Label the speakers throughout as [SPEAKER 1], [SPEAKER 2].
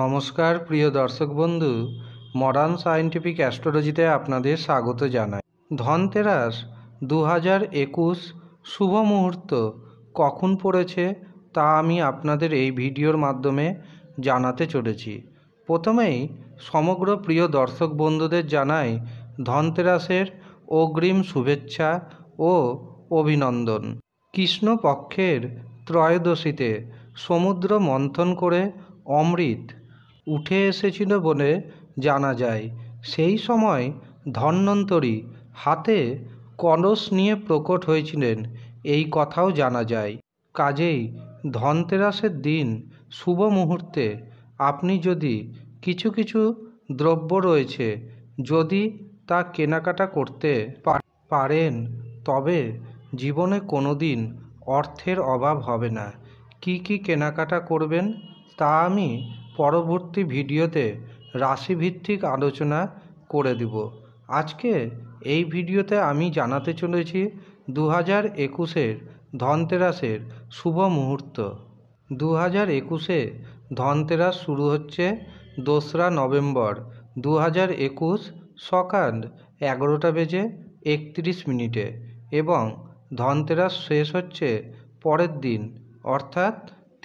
[SPEAKER 1] নমস্কার প্রিয় দর্শক বন্ধু মডার্ন সায়েন্টিফিক অ্যাস্ট্রোলজিতে আপনাদের স্বাগত জানাই ধনতেরাস দু হাজার একুশ শুভ মুহূর্ত কখন পড়েছে তা আমি আপনাদের এই ভিডিওর মাধ্যমে জানাতে চলেছি প্রথমেই সমগ্র প্রিয় দর্শক বন্ধুদের জানাই ধনতেরাসের অগ্রিম শুভেচ্ছা ও অভিনন্দন কৃষ্ণপক্ষের ত্রয়োদশীতে সমুদ্র মন্থন করে অমৃত উঠে এসেছিল বলে জানা যায় সেই সময় ধন্বন্তরী হাতে কলস নিয়ে প্রকট হয়েছিলেন এই কথাও জানা যায় কাজেই ধনতেরাসের দিন শুভ মুহূর্তে আপনি যদি কিছু কিছু দ্রব্য রয়েছে যদি তা কেনাকাটা করতে পারেন তবে জীবনে কোনো দিন অর্থের অভাব হবে না কি কি কেনাকাটা করবেন তা আমি পরবর্তী ভিডিওতে রাশিভিত্তিক আলোচনা করে দিব আজকে এই ভিডিওতে আমি জানাতে চলেছি দু হাজার একুশের ধনতেরাসের শুভ মুহূর্ত দু হাজার একুশে ধনতেরাস শুরু হচ্ছে দোসরা নভেম্বর দু হাজার একুশ সকাল এগারোটা বেজে একত্রিশ মিনিটে এবং ধনতেরাস শেষ হচ্ছে পরের দিন অর্থাৎ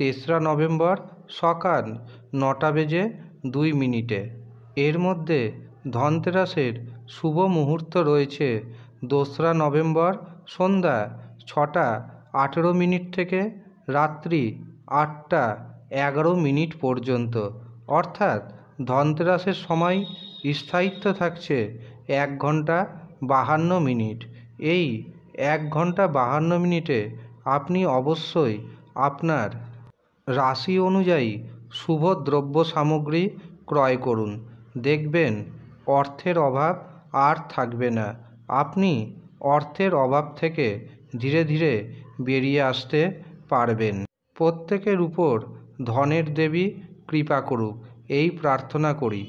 [SPEAKER 1] তেসরা নভেম্বর সকাল নটা বেজে দুই মিনিটে এর মধ্যে ধনতেরাসের শুভ মুহূর্ত রয়েছে দোসরা নভেম্বর সন্ধ্যা ছটা আঠেরো মিনিট থেকে রাত্রি আটটা এগারো মিনিট পর্যন্ত অর্থাৎ ধনতেরাসের সময় স্থায়িত্ব থাকছে এক ঘন্টা বাহান্ন মিনিট এই এক ঘন্টা বাহান্ন মিনিটে আপনি অবশ্যই আপনার রাশি অনুযায়ী শুভ দ্রব্য সামগ্রী ক্রয় করুন দেখবেন অর্থের অভাব আর থাকবে না আপনি অর্থের অভাব থেকে ধীরে ধীরে বেরিয়ে আসতে পারবেন প্রত্যেকের উপর ধনের দেবী কৃপা করুক এই প্রার্থনা করি